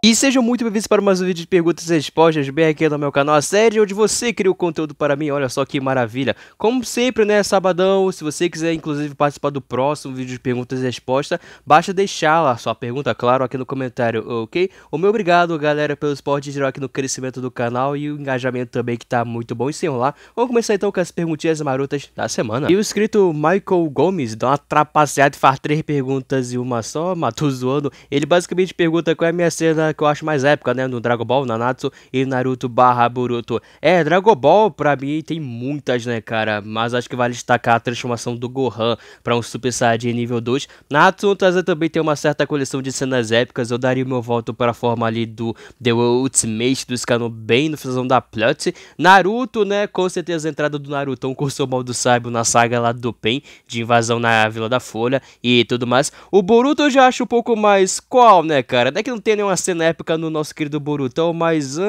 E sejam muito bem-vindos para mais um vídeo de perguntas e respostas bem aqui no meu canal, a série onde você cria o conteúdo para mim, olha só que maravilha. Como sempre, né, sabadão, se você quiser inclusive participar do próximo vídeo de perguntas e respostas, basta deixar lá sua pergunta, claro, aqui no comentário, ok? O meu obrigado, galera, pelo suporte geral aqui no crescimento do canal e o engajamento também que tá muito bom, e sem lá. Vamos começar então com as perguntinhas marotas da semana. E o inscrito Michael Gomes dá uma trapaceada e faz três perguntas e uma só, matou zoando. Ele basicamente pergunta qual é a minha cena que eu acho mais épica, né? No Dragon Ball, Nanatsu e Naruto barra Boruto. É, Dragon Ball pra mim tem muitas, né, cara? Mas acho que vale destacar a transformação do Gohan pra um Super Saiyajin nível 2. Natsu também tem uma certa coleção de cenas épicas. Eu daria meu voto pra forma ali do The Ultimate, do Scano bem no fusão da plot. Naruto, né? Com certeza a entrada do Naruto, um curso mal do Saibo na saga lá do Pen, de invasão na Vila da Folha e tudo mais. O Boruto eu já acho um pouco mais qual, né, cara? Até que não tem nenhuma cena na época no nosso querido Boruto mas. Uh,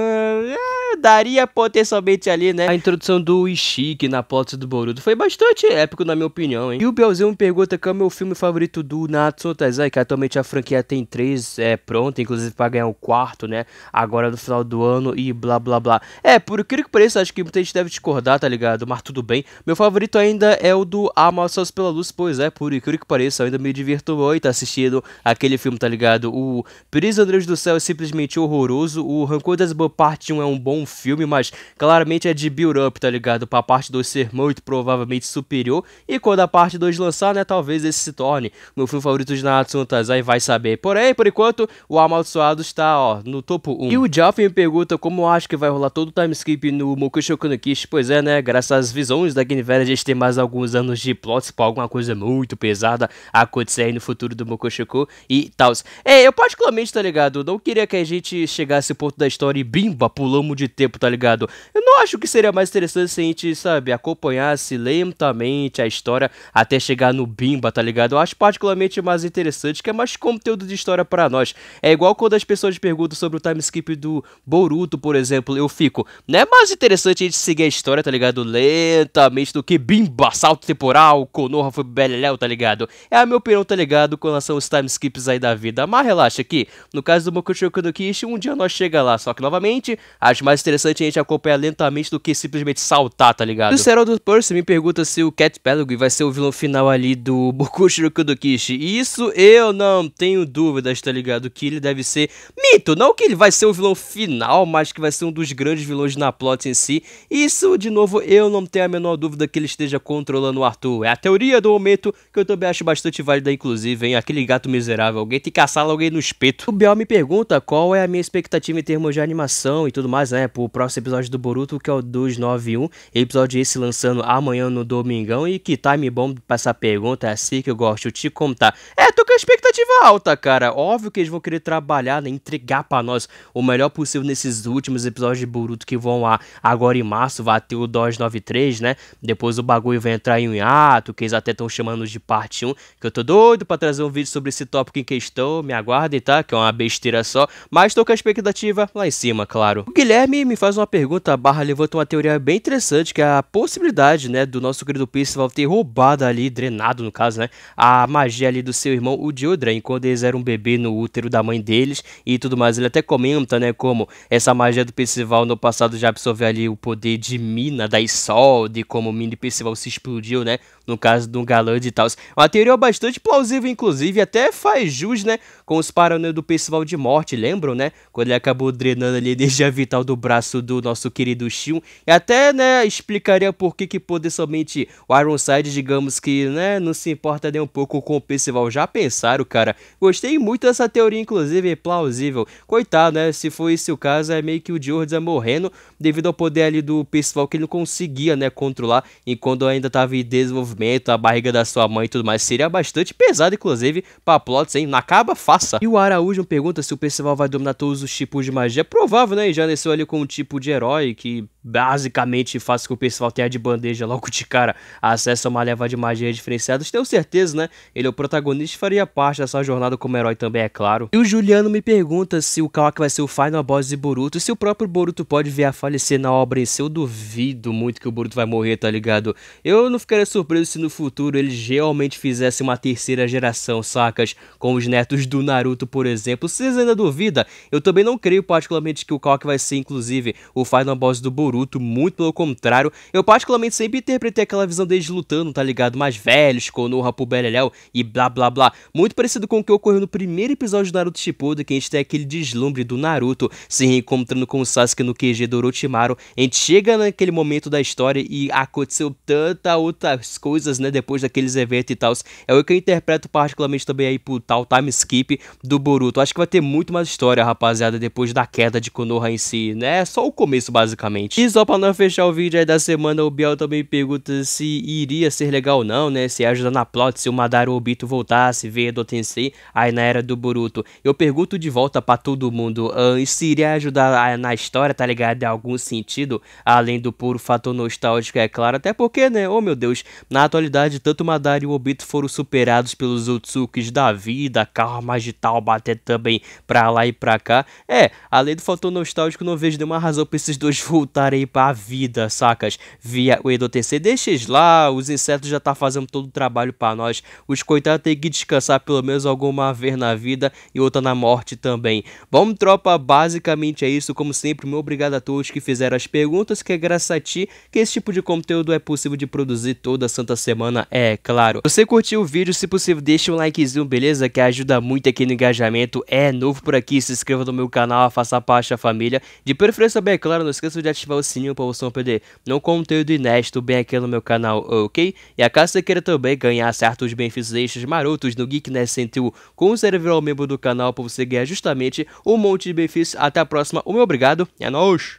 daria potencialmente ali, né? A introdução do Ishiki na porta do Boruto foi bastante épico, na minha opinião, hein? E o Belzinho me pergunta qual é o meu filme favorito do Natsu Taizai, que atualmente a franquia tem três é, pronta, inclusive pra ganhar o um quarto, né? Agora no final do ano e blá blá blá. É, por incrível que pareça, acho que muita gente deve discordar, tá ligado? Mas tudo bem. Meu favorito ainda é o do Amalçados pela Luz, pois é, por incrível que pareça, ainda me divirto muito assistindo aquele filme, tá ligado? O Prisioneiros do Céu é simplesmente horroroso, o Rancor das Boas Parte 1 é um bom filme, mas claramente é de build-up, tá ligado? Pra parte 2 ser muito provavelmente superior. E quando a parte 2 lançar, né, talvez esse se torne meu filme favorito de Natsu no Taizai, vai saber. Porém, por enquanto, o Amaldiçoado está, ó, no topo 1. E o Jaffin me pergunta como eu acho que vai rolar todo o timeskip no no Kish? Pois é, né, graças às visões da Guinevere, a gente tem mais alguns anos de plots pra alguma coisa muito pesada acontecer aí no futuro do Mokushoku e tal. É, eu particularmente, tá ligado? Não queria que a gente chegasse ao ponto da história e bimba, pulamos de tempo, tá ligado? Eu não acho que seria mais interessante se a gente, sabe, acompanhasse lentamente a história até chegar no Bimba, tá ligado? Eu acho particularmente mais interessante, que é mais conteúdo de história para nós. É igual quando as pessoas perguntam sobre o time skip do Boruto, por exemplo, eu fico, não é mais interessante a gente seguir a história, tá ligado? Lentamente do que Bimba, salto temporal, Konoha foi beleléu, tá ligado? É a minha opinião, tá ligado, com relação aos time skips aí da vida. Mas relaxa aqui, no caso do Mokushouko no Kishi, um dia nós chega lá, só que novamente, acho mais interessante é a gente acompanhar lentamente do que simplesmente saltar, tá ligado? O Serol do Percy me pergunta se o Cat Pelagui vai ser o vilão final ali do Bokushi Kudokishi. E isso eu não tenho dúvidas, tá ligado? Que ele deve ser. Mito! Não que ele vai ser o vilão final, mas que vai ser um dos grandes vilões na plot em si. Isso, de novo, eu não tenho a menor dúvida que ele esteja controlando o Arthur. É a teoria do momento que eu também acho bastante válida, inclusive, hein? Aquele gato miserável. Alguém tem que caçar alguém no espeto. O Biel me pergunta qual é a minha expectativa em termos de animação e tudo mais, né? pro próximo episódio do Boruto, que é o 291. Episódio esse lançando amanhã no Domingão. E que time bom pra essa pergunta é assim que eu gosto de contar. É, tô com a expectativa alta, cara. Óbvio que eles vão querer trabalhar, né, entregar pra nós o melhor possível nesses últimos episódios de Boruto que vão lá agora em março. Vai ter o 293, né? Depois o bagulho vai entrar em um hiato, que eles até estão chamando de parte 1. Que eu tô doido pra trazer um vídeo sobre esse tópico em questão. Me aguardem, tá? Que é uma besteira só. Mas tô com a expectativa lá em cima, claro. O Guilherme me faz uma pergunta, Barra levanta uma teoria bem interessante, que é a possibilidade, né, do nosso querido Percival ter roubado ali, drenado no caso, né, a magia ali do seu irmão, o Diodrain, quando eles eram um bebê no útero da mãe deles e tudo mais. Ele até comenta, né, como essa magia do Percival no passado já absorveu ali o poder de mina, da Isolde, como o mini Percival se explodiu, né, no caso do galã de tal é Uma teoria bastante plausível, inclusive, até faz jus, né, com os paranoias do Percival de Morte, lembram, né? Quando ele acabou drenando ali a energia vital do braço do nosso querido Shion. E até, né, explicaria por que que poder somente o Ironside, digamos que, né, não se importa nem um pouco com o Percival. Já pensaram, cara? Gostei muito dessa teoria, inclusive, é plausível. Coitado, né, se foi esse o caso, é meio que o Jordan é tá morrendo devido ao poder ali do Percival que ele não conseguia, né, controlar enquanto ainda tava em desenvolvimento a barriga da sua mãe e tudo mais, seria bastante pesado, inclusive, pra plots, hein? caba faça. E o Araújo pergunta se o Percival vai dominar todos os tipos de magia. Provável, né? Já nasceu ali com um tipo de herói que basicamente faz com que o Percival tenha de bandeja logo de cara acesso a uma leva de magia diferenciada. Tenho certeza, né? Ele é o protagonista e faria parte dessa jornada como herói também, é claro. E o Juliano me pergunta se o Kawak vai ser o final boss de Boruto e se o próprio Boruto pode vir a falecer na obra em si. Eu duvido muito que o Boruto vai morrer, tá ligado? Eu não ficaria surpreso se no futuro eles realmente fizessem uma terceira geração, sacas? Com os netos do Naruto, por exemplo. Vocês ainda duvida Eu também não creio particularmente que o Kawaki vai ser, inclusive, o final boss do Boruto. Muito pelo contrário. Eu particularmente sempre interpretei aquela visão deles lutando, tá ligado? Mais velhos, Konoha pro Beleléu e blá blá blá. Muito parecido com o que ocorreu no primeiro episódio do Naruto Shippuden, que a gente tem aquele deslumbre do Naruto se reencontrando com o Sasuke no QG do Orochimaru. A gente chega naquele momento da história e aconteceu tanta outra coisa coisas, né, depois daqueles eventos e tal. É o que eu interpreto particularmente também aí pro tal time skip do Boruto. Acho que vai ter muito mais história, rapaziada, depois da queda de Konoha em si, né? É só o começo, basicamente. E só pra não fechar o vídeo aí da semana, o Biel também pergunta se iria ser legal ou não, né? Se ia ajudar na plot, se o Madara Obito voltasse, veio do Tensei, aí na era do Boruto. Eu pergunto de volta pra todo mundo, uh, se iria ajudar na história, tá ligado? Em algum sentido, além do puro fator nostálgico, é claro. Até porque, né? Oh, meu Deus, na na atualidade, tanto Madara e o Obito foram superados pelos Otsukis da vida, carro magital bater também pra lá e pra cá. É, além do fator nostálgico, não vejo nenhuma razão pra esses dois voltarem pra vida, sacas? Via o Edo TC, deixa eles lá, os insetos já tá fazendo todo o trabalho pra nós. Os coitados têm que descansar pelo menos alguma vez na vida e outra na morte também. Bom, tropa, basicamente é isso. Como sempre, muito obrigado a todos que fizeram as perguntas, que é graças a ti que esse tipo de conteúdo é possível de produzir toda santa Santa Semana, é claro. você curtiu o vídeo, se possível, deixa um likezinho, beleza? Que ajuda muito aqui no engajamento. É novo por aqui, se inscreva no meu canal, faça parte da família. De preferência, bem é claro, não esqueça de ativar o sininho para você não perder nenhum conteúdo inédito bem aqui no meu canal, ok? E a caso você queira também ganhar certos benefícios marotos no Geekness 101, conserve o um membro do canal para você ganhar justamente um monte de benefícios. Até a próxima, o meu obrigado, é nóis!